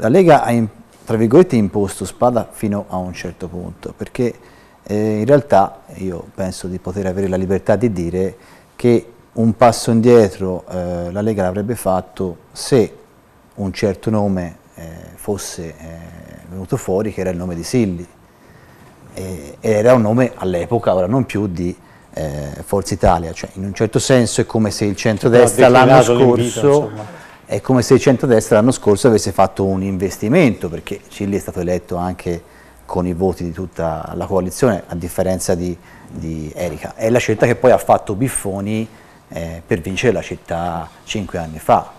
La Lega ha, tra virgolette, imposto spada fino a un certo punto, perché eh, in realtà io penso di poter avere la libertà di dire che un passo indietro eh, la Lega l'avrebbe fatto se un certo nome eh, fosse eh, venuto fuori, che era il nome di Silli. E, era un nome all'epoca, ora non più, di eh, Forza Italia. Cioè, in un certo senso è come se il centrodestra l'anno scorso è come se il centrodestra l'anno scorso avesse fatto un investimento, perché Cilli è stato eletto anche con i voti di tutta la coalizione, a differenza di, di Erika. È la scelta che poi ha fatto Biffoni eh, per vincere la città cinque anni fa.